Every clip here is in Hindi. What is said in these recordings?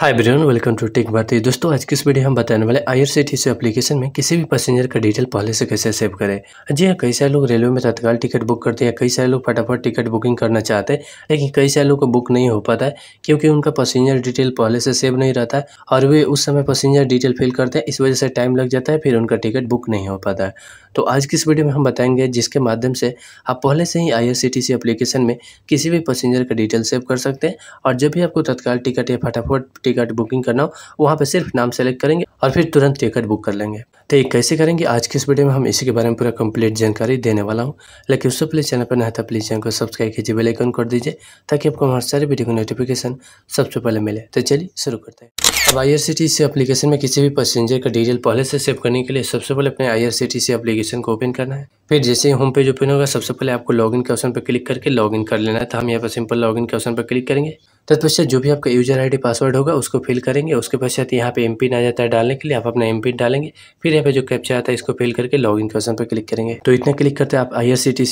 hi Brian welcome to tech Bharati दोस्तों आज की इस वीडियो हम बताने वाले I R C T C application में किसी भी पैसेंजर का डिटेल पहले से कैसे सेव करें जी हाँ कई सारे लोग रेलवे में तत्काल टिकट बुक करते हैं कई सारे लोग फटाफट टिकट बुकिंग करना चाहते हैं लेकिन कई सारे लोग को बुक नहीं हो पाता है क्योंकि उनका पैसेंजर डिटेल पहले से सेव नहीं रहता है और वे उस समय पैसेंजर डिटेल फिल करते हैं इस वजह से टाइम लग जाता है फिर उनका टिकट बुक नहीं हो पाता है तो आज की इस वीडियो में हम बताएंगे जिसके माध्यम से आप पहले से ही I R C T C application में किसी भी पैसेंजर का डिटेल सेव कर सकते हैं और जब भी आपको तत्काल टिकट या फटाफट टिकट बुकिंग करना हो वहाँ पर सिर्फ नाम सेलेक्ट करेंगे और फिर तुरंत टिकट बुक कर लेंगे तो ये कैसे करेंगे आज के इस वीडियो में हम इसी के बारे में पूरा कंप्लीट जानकारी देने वाला हूँ लेकिन उससे पहले चैनल पर नहीं था प्लीज़ चैनल को सब्सक्राइब कीजिए बेलाइकन कर दीजिए ताकि आपको हमारे सारे वीडियो की नोटिफिकेशन सबसे पहले मिले तो चलिए शुरू करते हैं अब आई से एप्लीकेशन में किसी भी पैसेंजर का डिटेल पहले से सेव करने के लिए सबसे पहले अपने आई से एप्लीकेशन को ओपन करना है फिर जैसे ही होम पेज ओपन होगा सबसे पहले आपको लॉगिन के ऑप्शन पर क्लिक करके लॉगिन कर लेना है तो हम यहाँ पर सिंपल लॉगिन के ऑप्शन पर क्लिक करेंगे तत्पश्चात तो जो भी आपका यूजर आईडी पासवर्ड होगा उसको फिल करेंगे उसके पश्चात यहाँ पे एम पिन आ जाता है डालने के लिए आप अपना एम पिन डालेंगे फिर यहाँ पे जो कैप्चा आता है इसको फिल करके लॉग इन ऑप्शन पर क्लिक करेंगे तो इतना क्लिक करते आप आई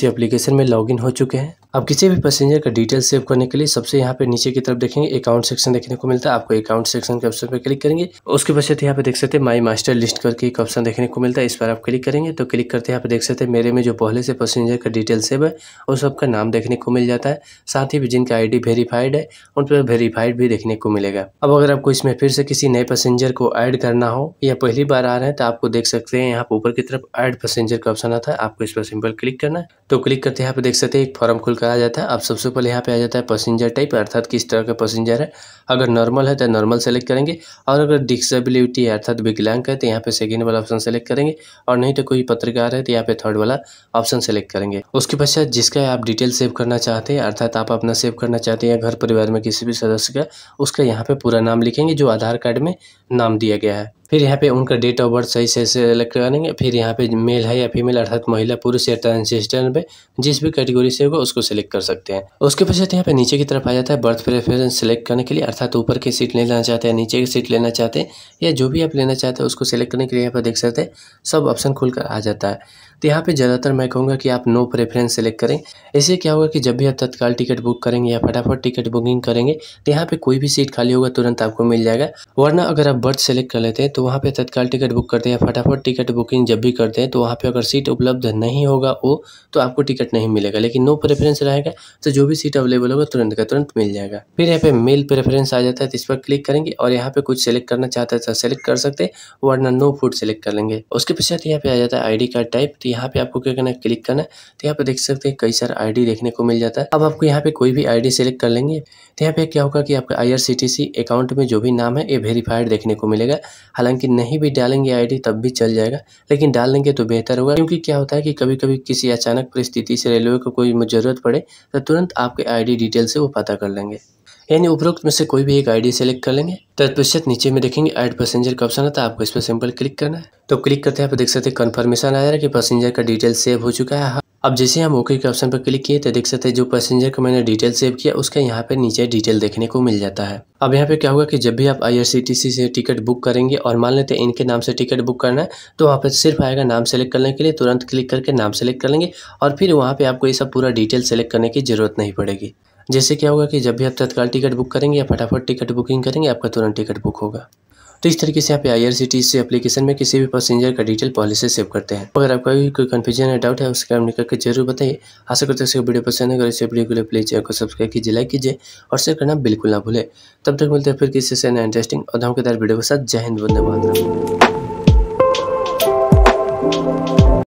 एप्लीकेशन में लॉग हो चुके हैं अब किसी भी पैसेंजर का डिटेल सेव करने के लिए सबसे यहाँ पे नीचे की तरफ देखेंगे अकाउंट सेक्शन देखने को मिलता है आपको अकाउंट सेक्शन के ऑप्शन पर क्लिक करेंगे उसके पश्चात यहाँ पे देख सकते हैं माई मास्टर लिस्ट करके एक ऑप्शन देखने को मिलता है इस पर आप क्लिक करेंगे तो क्लिक करते यहाँ पे देख सकते हैं मेरे में जो पहले से पैसेंजर का डिटेल सेव है और सबका नाम देखने को मिल जाता है साथ ही जिनका आई वेरीफाइड है उन पर वेरीफाइड भी देखने को मिलेगा अब अगर आपको इसमें फिर से किसी नए पैसेंजर को ऐड करना हो या पहली बार आ रहे हैं तो आपको देख सकते हैं यहाँ पर ऊपर की तरफ ऐड पैसेंजर का ऑप्शन आता है आपको इस पर सिंपल क्लिक करना है तो क्लिक करते यहाँ पे देख सकते हैं एक फॉर्म खुलकर का आ जाता है अब सबसे पहले यहाँ पे आ जाता है पैसेंजर टाइप अर्थात किस तरह का पैसेंजर है अगर नॉर्मल है तो नॉर्मल सेलेक्ट करेंगे और अगर डिसेबिलिटी है अर्थात विकलांग है तो यहाँ पे सेकेंड वाला ऑप्शन सेलेक्ट करेंगे और नहीं तो कोई पत्रकार है तो यहाँ पे थर्ड वाला ऑप्शन सेलेक्ट करेंगे उसके पश्चात जिसका आप डिटेल सेव करना चाहते हैं अर्थात आप अपना सेव करना चाहते हैं घर परिवार में किसी भी सदस्य का उसका यहाँ पर पूरा नाम लिखेंगे जो आधार कार्ड में नाम दिया गया है फिर यहाँ पे उनका डेट ऑफ बर्थ सही से सेलेक्ट करेंगे फिर यहाँ पे मेल है या फीमेल अर्थात महिला पुरुष या ट्रांसजेंडर पे जिस भी कैटेगरी से होगा उसको सेलेक्ट कर सकते हैं उसके पश्चात यहाँ पे नीचे की तरफ आ जाता है बर्थ प्रेफरेंस सेलेक्ट करने के लिए अर्थात ऊपर की सीट लेना चाहते हैं नीचे की सीट लेना चाहते हैं या जो भी आप लेना चाहते हैं उसको सिलेक्ट करने के लिए यहाँ पर देख सकते हैं सब ऑप्शन खुलकर आ जाता है तो यहाँ पे ज़्यादातर मैं कहूँगा कि आप नो प्रेफरेंस सेलेक्ट करें इससे क्या होगा कि जब भी आप तत्काल टिकट बुक करेंगे या फटाफट टिकट बुकिंग करेंगे तो यहाँ पे कोई भी सीट खाली होगा तुरंत आपको मिल जाएगा वरना अगर आप बर्थ सेलेक्ट कर लेते हैं तो वहाँ पे तत्काल टिकट बुक करते हैं फटाफट टिकट बुकिंग जब भी करते हैं तो वहाँ पे अगर सीट उपलब्ध नहीं होगा वो तो आपको टिकट नहीं मिलेगा लेकिन नो प्रेफरेंस रहेगा तो जो भी सीट अवेलेबल होगा तुरंत का तुरंत मिल जाएगा फिर यहाँ पे मेल प्रेफरेंस आ जाता है तो इस पर क्लिक करेंगे और यहाँ पे कुछ सेलेक्ट करना चाहता है तो सेलेक्ट कर सकते हैं वरना नो फूड सेलेक्ट कर लेंगे उसके पश्चात यहाँ पे आ जाता है डी कार्ड टाइप तो यहाँ पे आपको क्या करना है क्लिक करना है तो यहाँ पे देख सकते हैं कई सारे डी देखने को मिल जाता है अब आपको यहाँ पे कोई भी डी सेलेक्ट कर लेंगे तो यहाँ पे क्या होगा कि आपका सी अकाउंट में जो भी नाम है ये वेरीफाइड देखने को मिलेगा हालांकि हालांकि नहीं भी डालेंगे आईडी तब भी चल जाएगा लेकिन डाल लेंगे तो बेहतर होगा क्योंकि क्या होता है कि कभी कभी किसी अचानक परिस्थिति से रेलवे को कोई ज़रूरत पड़े तो तुरंत आपके आईडी डिटेल से वो पता कर लेंगे यानी उपरोक्त में से कोई भी एक आईडी सेलेक्ट कर लेंगे तत्पश्चात नीचे में देखेंगे ऐड पैसेंजर का ऑप्शन आता है आपको इस पर सिंपल क्लिक करना है तो क्लिक करते हैं आप देख सकते हैं कन्फर्मेशन रहा है कि पैसेंजर का डिटेल सेव हो चुका है अब जैसे हम ओके के ऑप्शन पर क्लिक किए तो देख सकते हैं जो पैसेंजर का मैंने डिटेल सेव किया उसका यहाँ पे नीचे डिटेल देखने को मिल जाता है अब यहाँ पे क्या होगा कि जब भी आप आईआरसीटीसी से टिकट बुक करेंगे और मान लेते हैं इनके नाम से टिकट बुक करना है तो वहाँ पे सिर्फ आएगा नाम सेलेक्ट करने के लिए तुरंत क्लिक करके नाम सेलेक्ट कर लेंगे और फिर वहाँ पर आपको ये सब पूरा डिटेल सेलेक्ट करने की जरूरत नहीं पड़ेगी जैसे क्या होगा कि जब भी आप तत्काल टिकट बुक करेंगे या फटाफट टिकट बुकिंग करेंगे आपका तुरंत टिकट बुक होगा तो इस तरीके से आप आई आर सी टी से एप्लीकेशन में किसी भी पैसेंजर का डिटेल पहले से सेव करते हैं अगर आपका भी कोई कन्फ्यूजन या डाउट है उसके आप करके जरूर बताइए आशा करते हैं वीडियो पसंद है अगर इसे वीडियो के लिए प्लीज चैनल को सब्सक्राइब कीजिए लाइक कीजिए और शेयर करना बिल्कुल ना भूलें तब तक मिलते हैं फिर किसी से ना इंटरेस्टिंग और धमकेदार वीडियो के साथ जय हिंद वंदे मातरम